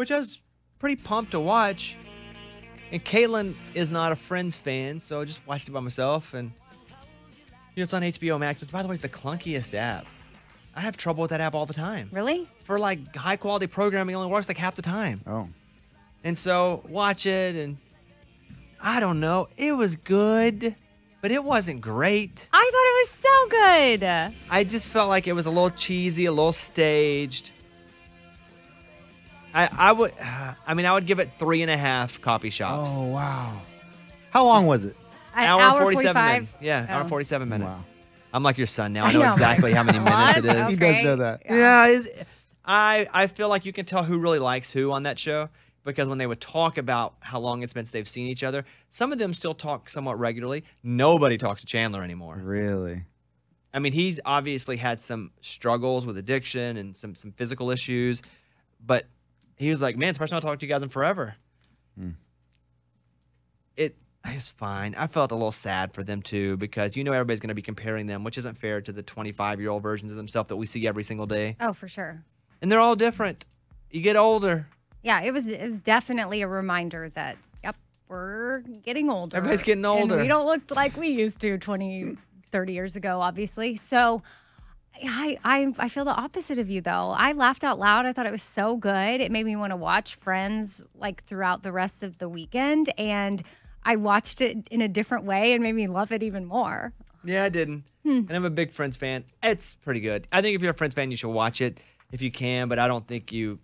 which I was pretty pumped to watch. And Caitlin is not a Friends fan, so I just watched it by myself. And you know, it's on HBO Max, which, by the way, is the clunkiest app. I have trouble with that app all the time. Really? For like high quality programming, only works like half the time. Oh. And so watch it, and I don't know. It was good, but it wasn't great. I thought it was so good. I just felt like it was a little cheesy, a little staged. I, I would. I mean, I would give it three and a half coffee shops. Oh wow! How long was it? An hour, hour 47 minutes. Yeah, hour 47 minutes. Wow. I'm like your son now. I know, I know. exactly how many minutes it is. He does know that. Yeah, yeah I I feel like you can tell who really likes who on that show because when they would talk about how long it's been since they've seen each other, some of them still talk somewhat regularly. Nobody talks to Chandler anymore. Really? I mean, he's obviously had some struggles with addiction and some some physical issues, but he was like, "Man, it's the first time I talked to you guys in forever." Hmm. it's fine. I felt a little sad for them too because you know everybody's going to be comparing them, which isn't fair to the 25 year old versions of themselves that we see every single day. Oh, for sure. And they're all different. You get older. Yeah, it was it was definitely a reminder that yep, we're getting older. Everybody's getting older. we don't look like we used to 20 30 years ago, obviously. So I, I I feel the opposite of you though. I laughed out loud. I thought it was so good. It made me want to watch Friends like throughout the rest of the weekend, and I watched it in a different way and made me love it even more. Yeah, I didn't. Hmm. And I'm a big Friends fan. It's pretty good. I think if you're a Friends fan, you should watch it if you can. But I don't think you,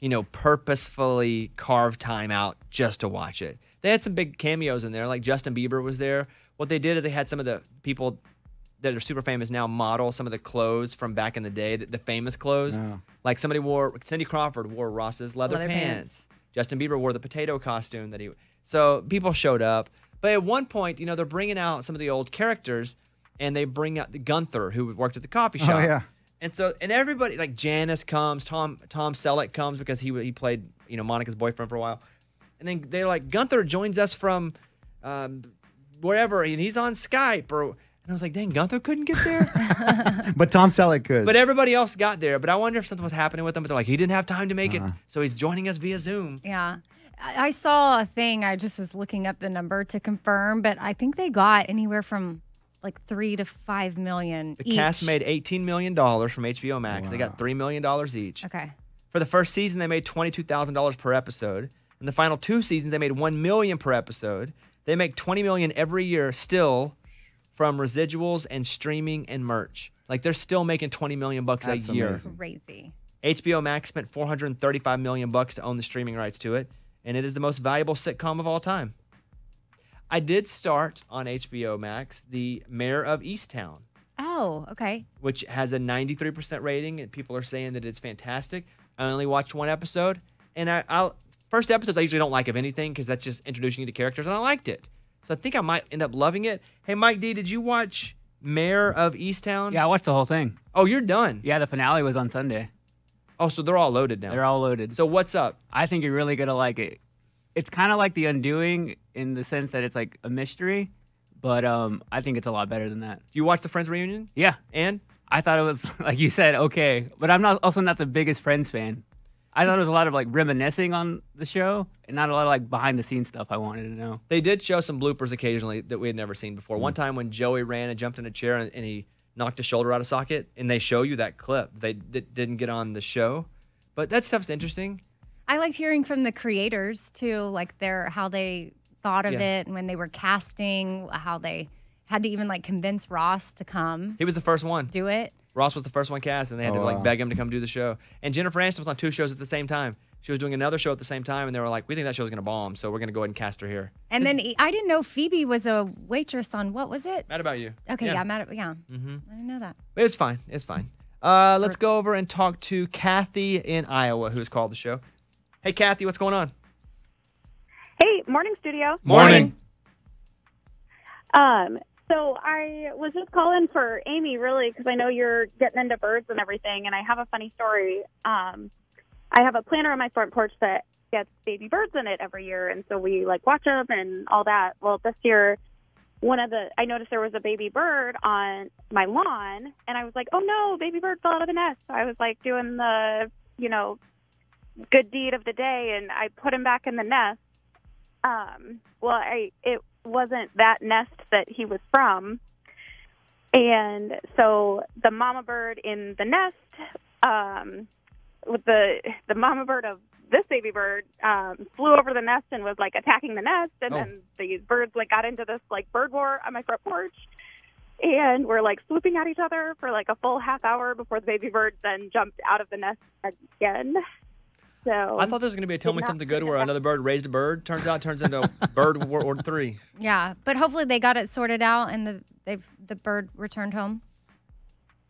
you know, purposefully carve time out just to watch it. They had some big cameos in there, like Justin Bieber was there. What they did is they had some of the people that are super famous now model some of the clothes from back in the day, the, the famous clothes. Like somebody wore Cindy Crawford wore Ross's leather, leather pants. pants. Justin Bieber wore the potato costume that he. So people showed up, but at one point, you know, they're bringing out some of the old characters, and they bring out the Gunther who worked at the coffee oh, shop. Oh yeah. And so, and everybody like Janice comes, Tom Tom Selleck comes because he he played you know Monica's boyfriend for a while, and then they're like Gunther joins us from um, wherever, and he's on Skype or and I was like, dang, Gunther couldn't get there. but Tom Selleck could. But everybody else got there. But I wonder if something was happening with them. But they're like, he didn't have time to make uh-huh. it. So he's joining us via Zoom. Yeah. I saw a thing. I just was looking up the number to confirm, but I think they got anywhere from like three to five million. The each. cast made eighteen million dollars from HBO Max. Wow. They got three million dollars each. Okay. For the first season, they made twenty-two thousand dollars per episode. In the final two seasons, they made one million per episode. They make twenty million every year still from residuals and streaming and merch. Like they're still making 20 million bucks That's a year. That's Crazy. HBO Max spent 435 million bucks to own the streaming rights to it, and it is the most valuable sitcom of all time. I did start on HBO Max the Mayor of Easttown. Oh, okay. Which has a 93% rating, and people are saying that it's fantastic. I only watched one episode, and I, I'll first episodes I usually don't like of anything because that's just introducing you to characters, and I liked it. So I think I might end up loving it. Hey, Mike D, did you watch Mayor of Easttown? Yeah, I watched the whole thing. Oh, you're done. Yeah, the finale was on Sunday. Oh, so they're all loaded now. They're all loaded. So what's up? I think you're really gonna like it. It's kind of like The Undoing in the sense that it's like a mystery, but um, I think it's a lot better than that. You watched the Friends reunion? Yeah. And I thought it was like you said, okay, but I'm not also not the biggest Friends fan. I thought it was a lot of like reminiscing on the show and not a lot of like behind the scenes stuff I wanted to know. They did show some bloopers occasionally that we had never seen before. Mm-hmm. One mm. time when Joey ran and jumped in a chair and, and, he knocked his shoulder out of socket, and they show you that clip. They that didn't get on the show, but that stuff's interesting. I liked hearing from the creators too, like their how they thought of yeah. it and when they were casting, how they had to even like convince Ross to come. He was the first one. Do it. Ross was the first one cast, and they had oh, to like wow. beg him to come do the show. And Jennifer Aniston was on two shows at the same time. She was doing another show at the same time, and they were like, "We think that show is gonna bomb, so we're gonna go ahead and cast her here." And then I didn't know Phoebe was a waitress on what was it? Mad About You. Okay, yeah, yeah Mad About Yeah. Mm-hmm. I didn't know that. It's fine. It's fine. Uh, let's go over and talk to Kathy in Iowa, who's called the show. Hey, Kathy, what's going on? Hey, morning, studio. Morning. morning. Um, so I was just calling for Amy, really, because I know you're getting into birds and everything, and I have a funny story. Um, I have a planter on my front porch that gets baby birds in it every year, and so we like watch them and all that. Well, this year, one of the I noticed there was a baby bird on my lawn, and I was like, "Oh no, baby bird fell out of the nest!" So I was like doing the you know good deed of the day, and I put him back in the nest. Um, well, I it wasn't that nest that he was from. And so the mama bird in the nest, um, with the the mama bird of this baby bird um, flew over the nest and was like attacking the nest, and oh. then these birds like got into this like bird war on my front porch, and were like swooping at each other for like a full half hour before the baby bird then jumped out of the nest again so. I thought there was going to be a tell me something good where another bird raised a bird. Turns out, it turns into bird World War Three. Yeah, but hopefully they got it sorted out and the they the bird returned home.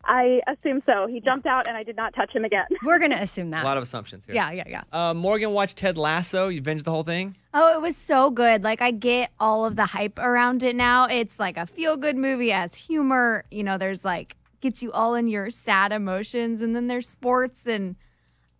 I assume so. He jumped out, and I did not touch him again. We're going to assume that. A lot of assumptions here. Yeah, yeah, yeah. Uh, Morgan watched Ted Lasso. You binged the whole thing. Oh, it was so good. Like I get all of the hype around it now. It's like a feel good movie. as humor. You know, there's like gets you all in your sad emotions, and then there's sports and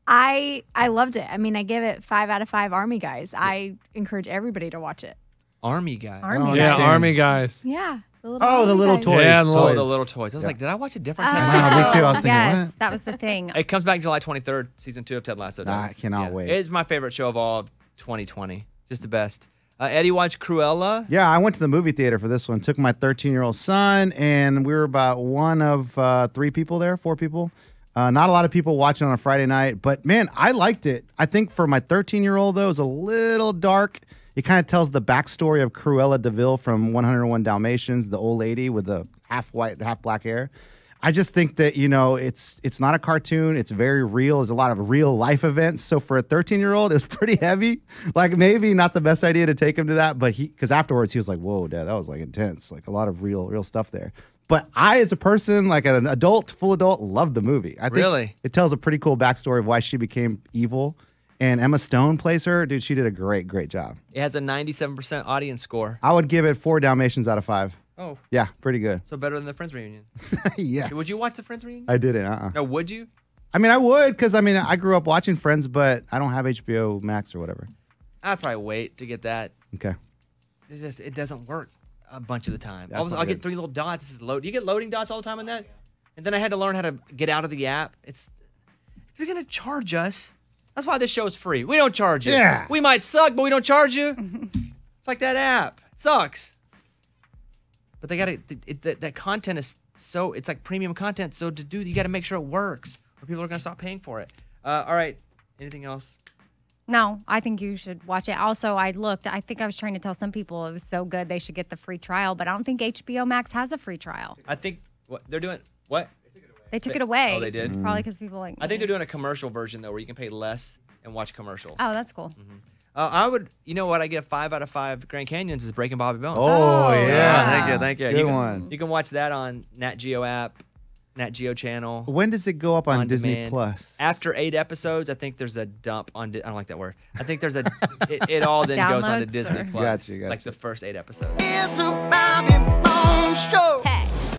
I I loved it. I mean, I give it five out of five Army guys. I encourage everybody to watch it. Army guys. Army oh, yeah, guys. Army guys. Yeah. The oh, oh, the little toys. Yeah, the toys. Oh, the little toys. I was yeah. like, did I watch a different? Uh, no, me too. I was thinking, yes, what? that was the thing. It comes back July 23rd, season two of Ted Lasso. I cannot yeah. wait. It's my favorite show of all of 2020. Just the best. Uh, Eddie watched Cruella. Yeah, I went to the movie theater for this one. Took my 13 year old son, and we were about one of uh, three people there, four people uh, not a lot of people watching on a Friday night, but man, I liked it. I think for my 13 year old, though, it was a little dark. It kind of tells the backstory of Cruella DeVille from 101 Dalmatians, the old lady with the half white, half black hair. I just think that you know it's it's not a cartoon. It's very real. There's a lot of real life events. So for a 13 year old, it was pretty heavy. Like maybe not the best idea to take him to that, but he because afterwards he was like, "Whoa, dad, that was like intense. Like a lot of real real stuff there." But I, as a person, like an adult, full adult, love the movie. I think really? it tells a pretty cool backstory of why she became evil. And Emma Stone plays her. Dude, she did a great, great job. It has a 97% audience score. I would give it four Dalmatians out of five. Oh. Yeah, pretty good. So better than the Friends reunion. yes. Would you watch the Friends reunion? I didn't. Uh. uh No, would you? I mean, I would because I mean, I grew up watching Friends, but I don't have HBO Max or whatever. I'd probably wait to get that. Okay. It just it doesn't work a bunch of the time. I'll, I'll get three little dots. This is load. Do You get loading dots all the time on that. And then I had to learn how to get out of the app. It's if you're gonna charge us, that's why this show is free. We don't charge you. Yeah. We might suck, but we don't charge you. it's like that app. It sucks. But they got it. That, that content is so. It's like premium content. So to do, you got to make sure it works, or people are gonna stop paying for it. Uh, all right. Anything else? No, I think you should watch it. Also, I looked. I think I was trying to tell some people it was so good they should get the free trial, but I don't think HBO Max has a free trial. I think what they're doing what they took it away. Oh, they did. Probably because mm-hmm. people like. I think they're doing a commercial version though, where you can pay less and watch commercials. Oh, that's cool. Mm-hmm. Uh, I would, you know what? I get five out of five Grand Canyons is Breaking Bobby Bones. Oh, oh yeah. yeah. thank you, thank you. Good you can, one. You can watch that on Nat Geo app, Nat Geo channel. When does it go up on, on Disney demand. Plus? After eight episodes, I think there's a dump on. Di- I don't like that word. I think there's a. it, it all then Downloads goes on to Disney or? Plus. Gotcha, gotcha. Like the first eight episodes.